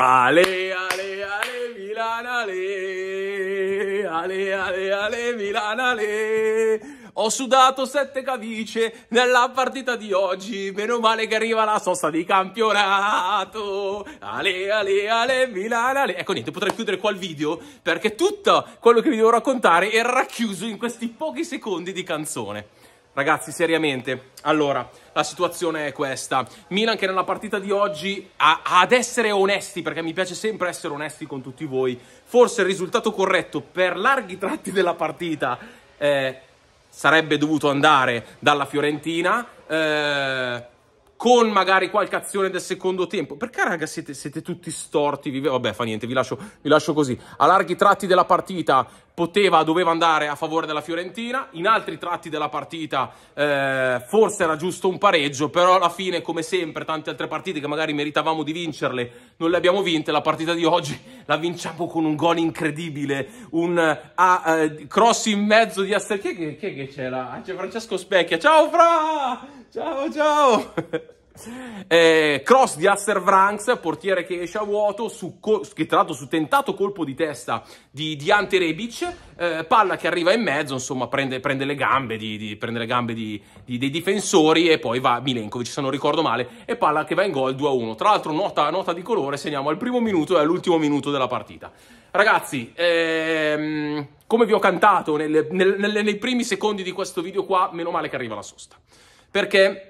Ale, ale, ale, Milan, ale, ale, ale, ale, Milan, ale. Ho sudato sette cavice nella partita di oggi, meno male che arriva la sosta di campionato. Ale, ale, ale, Milan, ale. Ecco niente, potrei chiudere qua il video perché tutto quello che vi devo raccontare è racchiuso in questi pochi secondi di canzone. Ragazzi, seriamente, allora, la situazione è questa. Milan che nella partita di oggi, a, ad essere onesti, perché mi piace sempre essere onesti con tutti voi, forse il risultato corretto per larghi tratti della partita eh, sarebbe dovuto andare dalla Fiorentina. Eh, con magari qualche azione del secondo tempo. Perché, raga, siete, siete tutti storti? Vi... Vabbè, fa niente, vi lascio, vi lascio così. A larghi tratti della partita poteva, doveva andare a favore della Fiorentina, in altri tratti della partita eh, forse era giusto un pareggio, però alla fine, come sempre, tante altre partite che magari meritavamo di vincerle, non le abbiamo vinte. La partita di oggi la vinciamo con un gol incredibile, un uh, uh, cross in mezzo di Aster... Che, è che c'è là? C'è Francesco Specchia. Ciao Fra! Ciao, ciao! Eh, cross di Aster Vranks, portiere che esce a vuoto, su che tra l'altro su tentato colpo di testa di, di Ante Rebic, eh, palla che arriva in mezzo, insomma prende, prende le gambe, di, di, prende le gambe di, dei difensori e poi va Milenkovic se non ricordo male, e palla che va in gol 2-1. Tra l'altro nota, nota, di colore, segniamo al primo minuto e all'ultimo minuto della partita. Ragazzi, ehm, come vi ho cantato nel, nel, nel, nei primi secondi di questo video qua, meno male che arriva la sosta perché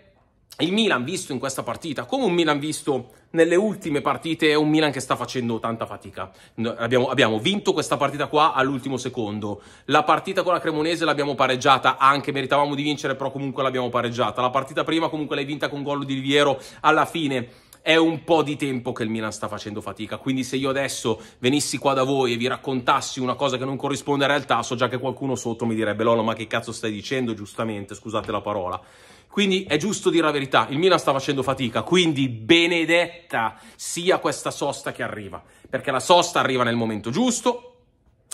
il Milan visto in questa partita, come un Milan visto nelle ultime partite, è un Milan che sta facendo tanta fatica. Abbiamo, abbiamo, vinto questa partita qua all'ultimo secondo. La partita con la Cremonese l'abbiamo pareggiata, anche meritavamo di vincere, però comunque l'abbiamo pareggiata. La partita prima comunque l'hai vinta con gol di Riviero alla fine è un po' di tempo che il Milan sta facendo fatica, quindi se io adesso venissi qua da voi e vi raccontassi una cosa che non corrisponde alla realtà, so già che qualcuno sotto mi direbbe Lolo ma che cazzo stai dicendo giustamente, scusate la parola. Quindi è giusto dire la verità, il Milan sta facendo fatica, quindi benedetta sia questa sosta che arriva, perché la sosta arriva nel momento giusto,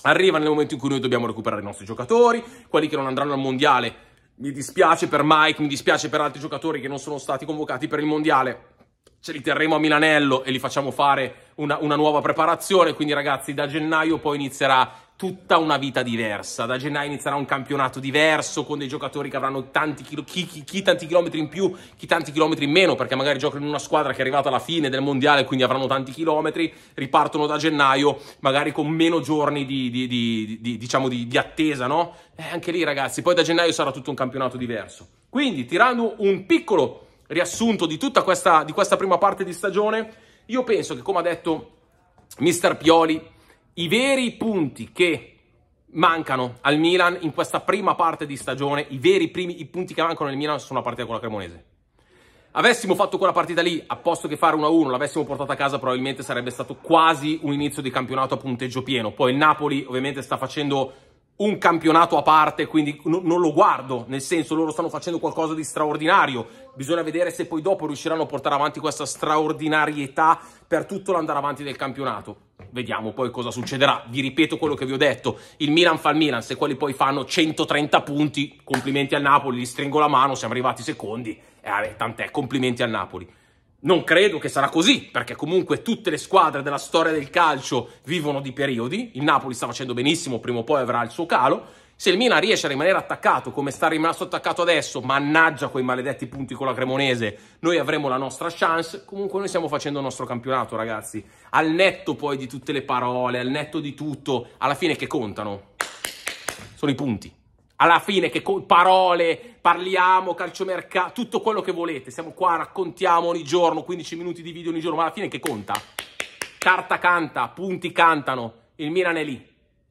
arriva nel momento in cui noi dobbiamo recuperare i nostri giocatori, quelli che non andranno al Mondiale. Mi dispiace per Mike, mi dispiace per altri giocatori che non sono stati convocati per il Mondiale, ce li terremo a Milanello e li facciamo fare una, una, nuova preparazione. Quindi, ragazzi, da gennaio poi inizierà tutta una vita diversa. Da gennaio inizierà un campionato diverso con dei giocatori che avranno tanti chilo- chi, chi, chi, tanti chilometri in più, chi tanti chilometri in meno, perché magari giocano in una squadra che è arrivata alla fine del mondiale, quindi avranno tanti chilometri, ripartono da gennaio magari con meno giorni di, di, di, di diciamo di, attesa, no? E eh, anche lì ragazzi, poi da gennaio sarà tutto un campionato diverso. Quindi tirando un piccolo riassunto di tutta questa, questa prima parte di stagione, io penso che come ha detto Mister Pioli, i veri punti che mancano al Milan in questa prima parte di stagione, i veri primi i punti che mancano al Milan sono la partita con la Cremonese. Avessimo fatto quella partita lì, a posto che fare 1-1, l'avessimo portata a casa, probabilmente sarebbe stato quasi un inizio di campionato a punteggio pieno. Poi il Napoli ovviamente sta facendo un campionato a parte, quindi no, non lo guardo, nel senso loro stanno facendo qualcosa di straordinario, bisogna vedere se poi dopo riusciranno a portare avanti questa straordinarietà per tutto l'andare avanti del campionato. Vediamo poi cosa succederà, vi ripeto quello che vi ho detto, il Milan fa il Milan, se quelli poi fanno 130 punti, complimenti al Napoli, gli stringo la mano, siamo arrivati secondi, e eh, tant'è, complimenti al Napoli. Non credo che sarà così, perché comunque tutte le squadre della storia del calcio vivono di periodi. Il Napoli sta facendo benissimo, prima o poi avrà il suo calo. Se il Milan riesce a rimanere attaccato come sta rimasto attaccato adesso, mannaggia quei maledetti punti con la Cremonese, noi avremo la nostra chance. Comunque noi stiamo facendo il nostro campionato, ragazzi. Al netto poi di tutte le parole, al netto di tutto, alla fine che contano? Sono i punti alla fine che con parole parliamo, calciomercato, tutto quello che volete, siamo qua, raccontiamo ogni giorno, 15 minuti di video ogni giorno, ma alla fine che conta? Carta canta, punti cantano, il Milan è lì,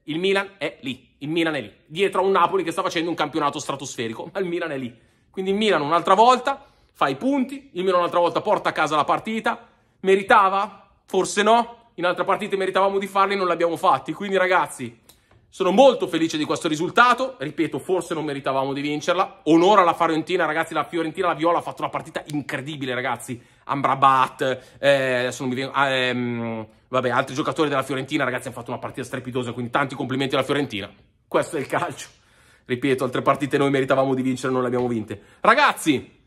il Milan è lì, il Milan è lì, dietro a un Napoli che sta facendo un campionato stratosferico, ma il Milan è lì. Quindi il Milan un'altra volta fa i punti, il Milan un'altra volta porta a casa la partita, meritava? Forse no, in altre partite meritavamo di farli, e non l'abbiamo fatti, quindi ragazzi sono molto felice di questo risultato, ripeto, forse non meritavamo di vincerla. Onore alla Fiorentina, ragazzi, la Fiorentina, la Viola ha fatto una partita incredibile, ragazzi. Ambrabat, eh, adesso non mi vengo... Ah, ehm, vabbè, altri giocatori della Fiorentina, ragazzi, hanno fatto una partita strepitosa, quindi tanti complimenti alla Fiorentina. Questo è il calcio. Ripeto, altre partite noi meritavamo di vincere, non le abbiamo vinte. Ragazzi,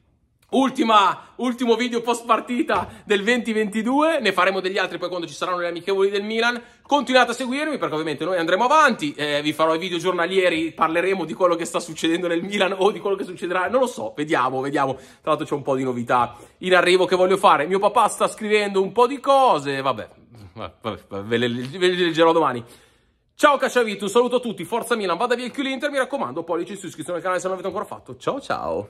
ultima, ultimo video post partita del 2022, ne faremo degli altri poi quando ci saranno le amichevoli del Milan. Continuate a seguirmi perché ovviamente noi andremo avanti, eh, vi farò i video giornalieri, parleremo di quello che sta succedendo nel Milan o di quello che succederà, non lo so, vediamo, vediamo. Tra l'altro c'è un po' di novità in arrivo che voglio fare. Mio papà sta scrivendo un po' di cose, vabbè, vabbè ve, le, ve le leggerò domani. Ciao Cacciavito, un saluto a tutti, forza Milan, vada via il Q-Linter, mi raccomando, pollice su iscrizione al canale se non l'avete ancora fatto. Ciao ciao!